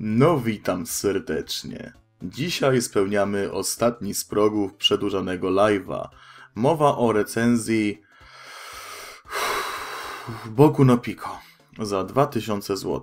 No witam serdecznie. Dzisiaj spełniamy ostatni z progów przedłużanego live'a. Mowa o recenzji Boku no Pico za 2000 zł.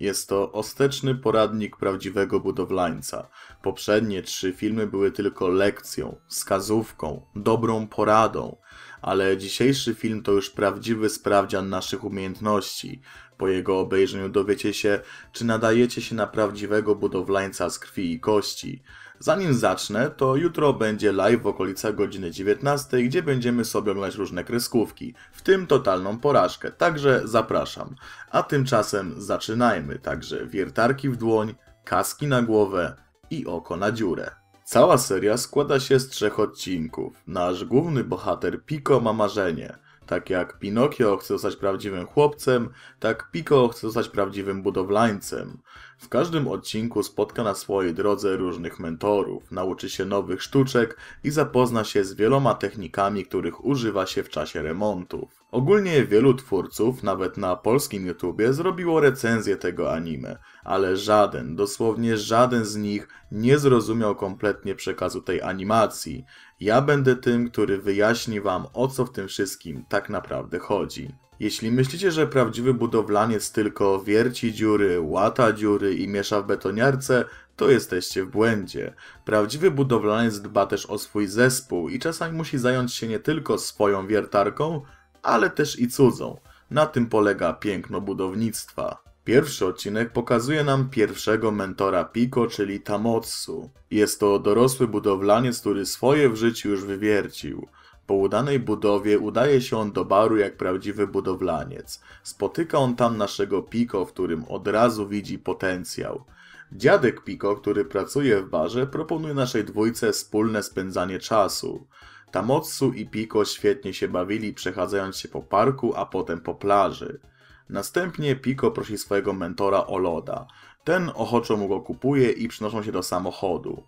Jest to osteczny poradnik prawdziwego budowlańca. Poprzednie trzy filmy były tylko lekcją, wskazówką, dobrą poradą ale dzisiejszy film to już prawdziwy sprawdzian naszych umiejętności. Po jego obejrzeniu dowiecie się, czy nadajecie się na prawdziwego budowlańca z krwi i kości. Zanim zacznę, to jutro będzie live w okolicach godziny 19, gdzie będziemy sobie oglądać różne kreskówki, w tym totalną porażkę, także zapraszam. A tymczasem zaczynajmy, także wiertarki w dłoń, kaski na głowę i oko na dziurę. Cała seria składa się z trzech odcinków. Nasz główny bohater Pico ma marzenie. Tak jak Pinokio chce zostać prawdziwym chłopcem, tak Pico chce zostać prawdziwym budowlańcem. W każdym odcinku spotka na swojej drodze różnych mentorów, nauczy się nowych sztuczek i zapozna się z wieloma technikami, których używa się w czasie remontów. Ogólnie wielu twórców, nawet na polskim YouTubie, zrobiło recenzję tego anime, ale żaden, dosłownie żaden z nich nie zrozumiał kompletnie przekazu tej animacji. Ja będę tym, który wyjaśni wam o co w tym wszystkim tak naprawdę chodzi. Jeśli myślicie, że prawdziwy budowlaniec tylko wierci dziury, łata dziury i miesza w betoniarce, to jesteście w błędzie. Prawdziwy budowlaniec dba też o swój zespół i czasami musi zająć się nie tylko swoją wiertarką, ale też i cudzą. Na tym polega piękno budownictwa. Pierwszy odcinek pokazuje nam pierwszego mentora Pico, czyli Tamotsu. Jest to dorosły budowlaniec, który swoje w życiu już wywiercił. Po udanej budowie udaje się on do baru jak prawdziwy budowlaniec. Spotyka on tam naszego Pico, w którym od razu widzi potencjał. Dziadek Pico, który pracuje w barze, proponuje naszej dwójce wspólne spędzanie czasu. Tamotsu i Piko świetnie się bawili, przechadzając się po parku, a potem po plaży. Następnie Piko prosi swojego mentora o loda. Ten ochoczo mu go kupuje i przynoszą się do samochodu.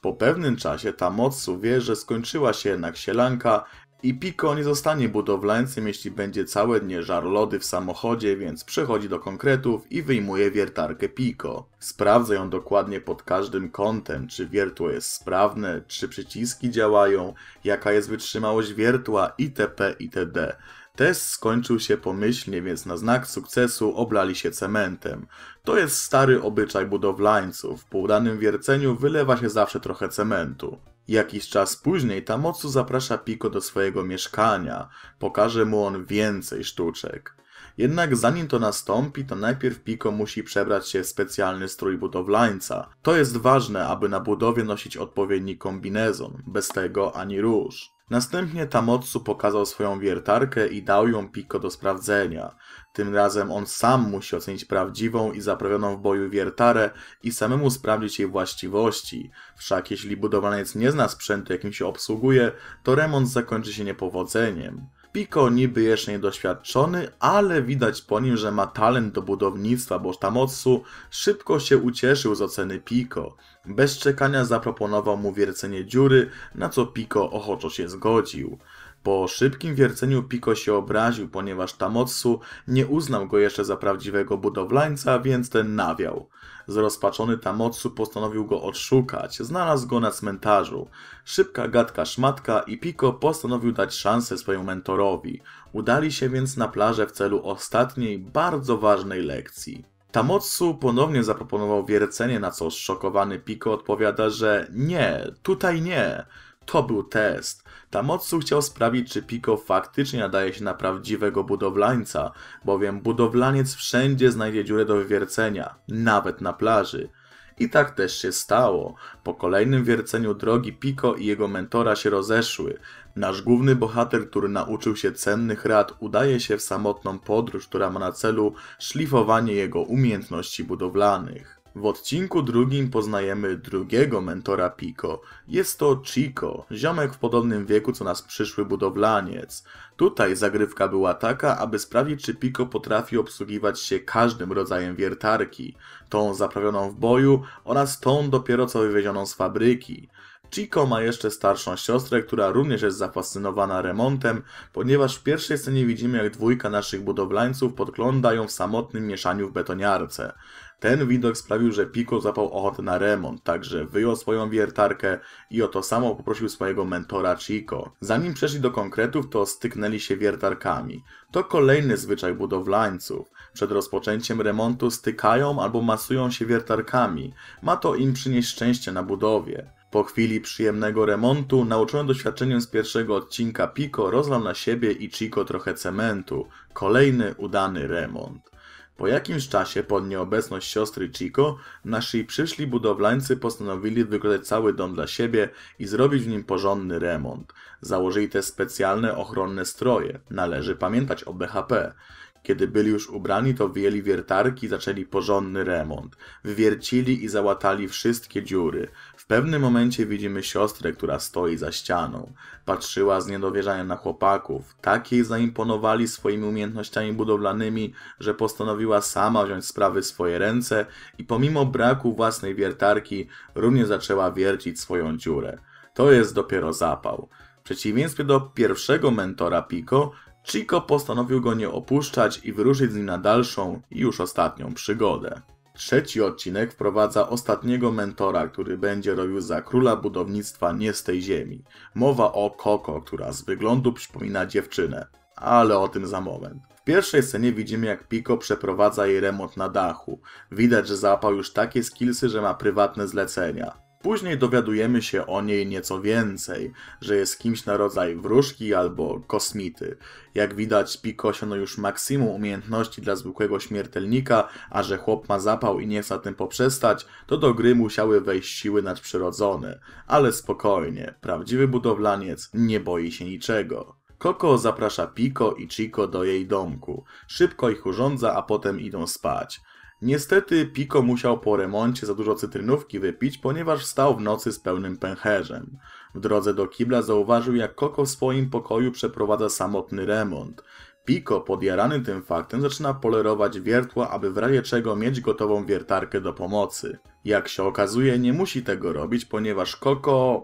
Po pewnym czasie Tamotsu wie, że skończyła się jednak sielanka i Pico nie zostanie budowlańcem, jeśli będzie całe dnie żar lody w samochodzie, więc przechodzi do konkretów i wyjmuje wiertarkę Pico. Sprawdza ją dokładnie pod każdym kątem, czy wiertło jest sprawne, czy przyciski działają, jaka jest wytrzymałość wiertła itp. itd. Test skończył się pomyślnie, więc na znak sukcesu oblali się cementem. To jest stary obyczaj budowlańców. Po udanym wierceniu wylewa się zawsze trochę cementu. Jakiś czas później Tamotsu zaprasza Piko do swojego mieszkania. Pokaże mu on więcej sztuczek. Jednak zanim to nastąpi, to najpierw Piko musi przebrać się w specjalny strój budowlańca. To jest ważne, aby na budowie nosić odpowiedni kombinezon, bez tego ani róż. Następnie Tamotsu pokazał swoją wiertarkę i dał ją Piko do sprawdzenia. Tym razem on sam musi ocenić prawdziwą i zaprawioną w boju wiertarę i samemu sprawdzić jej właściwości. Wszak jeśli budowaniec nie zna sprzętu, jakim się obsługuje, to remont zakończy się niepowodzeniem. Pico niby jeszcze niedoświadczony, ale widać po nim, że ma talent do budownictwa, bo Tamotsu szybko się ucieszył z oceny Pico. Bez czekania zaproponował mu wiercenie dziury, na co Pico ochoczo się zgodził. Po szybkim wierceniu Piko się obraził, ponieważ Tamotsu nie uznał go jeszcze za prawdziwego budowlańca, więc ten nawiał. Zrozpaczony Tamotsu postanowił go odszukać. Znalazł go na cmentarzu. Szybka gadka szmatka i Piko postanowił dać szansę swojemu mentorowi. Udali się więc na plażę w celu ostatniej, bardzo ważnej lekcji. Tamotsu ponownie zaproponował wiercenie, na co szokowany Piko odpowiada, że nie, tutaj nie. To był test. Tamotsu chciał sprawdzić, czy Pico faktycznie nadaje się na prawdziwego budowlańca, bowiem budowlaniec wszędzie znajdzie dziurę do wiercenia, nawet na plaży. I tak też się stało. Po kolejnym wierceniu drogi Pico i jego mentora się rozeszły. Nasz główny bohater, który nauczył się cennych rad, udaje się w samotną podróż, która ma na celu szlifowanie jego umiejętności budowlanych. W odcinku drugim poznajemy drugiego mentora Pico. Jest to Chico, ziomek w podobnym wieku co nasz przyszły budowlaniec. Tutaj zagrywka była taka, aby sprawdzić czy Pico potrafi obsługiwać się każdym rodzajem wiertarki. Tą zaprawioną w boju oraz tą dopiero co wywiezioną z fabryki. Chico ma jeszcze starszą siostrę, która również jest zafascynowana remontem, ponieważ w pierwszej scenie widzimy jak dwójka naszych budowlańców podgląda ją w samotnym mieszaniu w betoniarce. Ten widok sprawił, że Pico zapał ochotę na remont, także wyjął swoją wiertarkę i o to samo poprosił swojego mentora Chico. Zanim przeszli do konkretów, to styknęli się wiertarkami. To kolejny zwyczaj budowlańców. Przed rozpoczęciem remontu stykają albo masują się wiertarkami. Ma to im przynieść szczęście na budowie. Po chwili przyjemnego remontu, nauczony doświadczeniem z pierwszego odcinka Pico rozlał na siebie i Chico trochę cementu. Kolejny udany remont. Po jakimś czasie, pod nieobecność siostry Chico, nasi przyszli budowlańcy postanowili wykonać cały dom dla siebie i zrobić w nim porządny remont. Założyli też specjalne ochronne stroje. Należy pamiętać o BHP. Kiedy byli już ubrani, to wyjęli wiertarki i zaczęli porządny remont. Wywiercili i załatali wszystkie dziury. W pewnym momencie widzimy siostrę, która stoi za ścianą. Patrzyła z niedowierzaniem na chłopaków. Tak jej zaimponowali swoimi umiejętnościami budowlanymi, że postanowiła sama wziąć sprawy w swoje ręce i pomimo braku własnej wiertarki, również zaczęła wiercić swoją dziurę. To jest dopiero zapał. W przeciwieństwie do pierwszego mentora Pico, Chico postanowił go nie opuszczać i wyruszyć z nim na dalszą, i już ostatnią przygodę. Trzeci odcinek wprowadza ostatniego mentora, który będzie robił za króla budownictwa nie z tej ziemi. Mowa o Koko, która z wyglądu przypomina dziewczynę, ale o tym za moment. W pierwszej scenie widzimy jak Pico przeprowadza jej remont na dachu. Widać, że załapał już takie skillsy, że ma prywatne zlecenia. Później dowiadujemy się o niej nieco więcej, że jest kimś na rodzaj wróżki albo kosmity. Jak widać, Pico osiągnął no już maksimum umiejętności dla zwykłego śmiertelnika, a że chłop ma zapał i nie chce tym poprzestać, to do gry musiały wejść siły nadprzyrodzone. Ale spokojnie, prawdziwy budowlaniec nie boi się niczego. Koko zaprasza Pico i Chico do jej domku. Szybko ich urządza, a potem idą spać. Niestety Pico musiał po remoncie za dużo cytrynówki wypić, ponieważ stał w nocy z pełnym pęcherzem. W drodze do kibla zauważył, jak Koko w swoim pokoju przeprowadza samotny remont. Pico, podjarany tym faktem, zaczyna polerować wiertła, aby w razie czego mieć gotową wiertarkę do pomocy. Jak się okazuje, nie musi tego robić, ponieważ Koko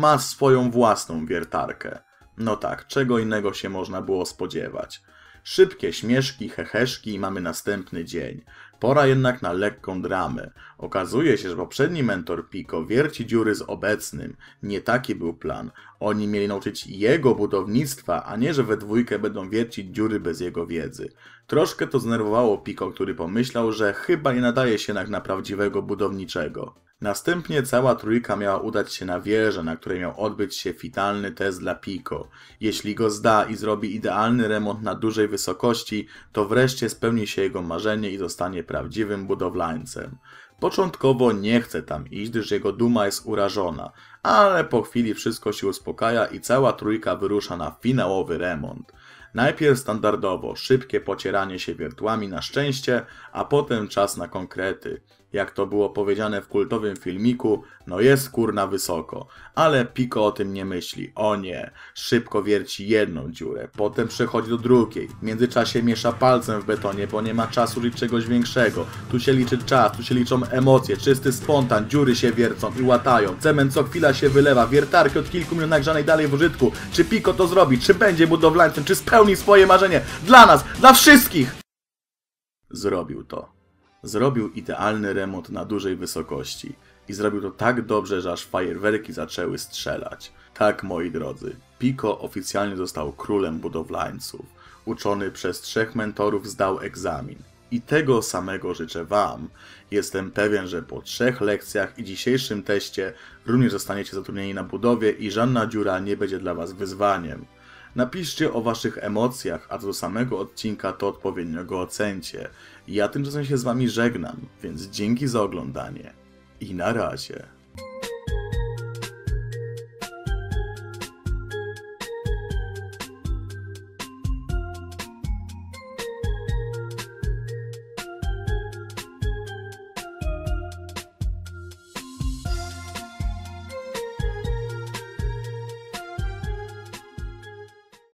ma swoją własną wiertarkę. No tak, czego innego się można było spodziewać. Szybkie śmieszki, heheszki i mamy następny dzień. Pora jednak na lekką dramę. Okazuje się, że poprzedni mentor Pico wierci dziury z obecnym. Nie taki był plan. Oni mieli nauczyć jego budownictwa, a nie, że we dwójkę będą wiercić dziury bez jego wiedzy. Troszkę to znerwowało Pico, który pomyślał, że chyba nie nadaje się na prawdziwego budowniczego. Następnie cała trójka miała udać się na wieżę, na której miał odbyć się fitalny test dla Pico. Jeśli go zda i zrobi idealny remont na dużej wysokości, to wreszcie spełni się jego marzenie i zostanie prawdziwym budowlańcem. Początkowo nie chce tam iść, gdyż jego duma jest urażona, ale po chwili wszystko się uspokaja i cała trójka wyrusza na finałowy remont. Najpierw standardowo szybkie pocieranie się wiertłami na szczęście, a potem czas na konkrety jak to było powiedziane w kultowym filmiku, no jest kurna wysoko. Ale Pico o tym nie myśli. O nie. Szybko wierci jedną dziurę, potem przechodzi do drugiej. W międzyczasie miesza palcem w betonie, bo nie ma czasu liczyć czegoś większego. Tu się liczy czas, tu się liczą emocje, czysty spontan, dziury się wiercą i łatają. Cement co chwila się wylewa, wiertarki od kilku minut nagrzanej dalej w użytku. Czy Pico to zrobi? Czy będzie budowlańcem? Czy spełni swoje marzenie? Dla nas, dla wszystkich! Zrobił to zrobił idealny remont na dużej wysokości i zrobił to tak dobrze, że aż fajerwerki zaczęły strzelać. Tak, moi drodzy, Pico oficjalnie został królem budowlańców. Uczony przez trzech mentorów zdał egzamin. I tego samego życzę Wam. Jestem pewien, że po trzech lekcjach i dzisiejszym teście również zostaniecie zatrudnieni na budowie i żadna dziura nie będzie dla Was wyzwaniem. Napiszcie o waszych emocjach, a do samego odcinka to odpowiednio go ocencie. Ja tymczasem się z wami żegnam, więc dzięki za oglądanie i na razie.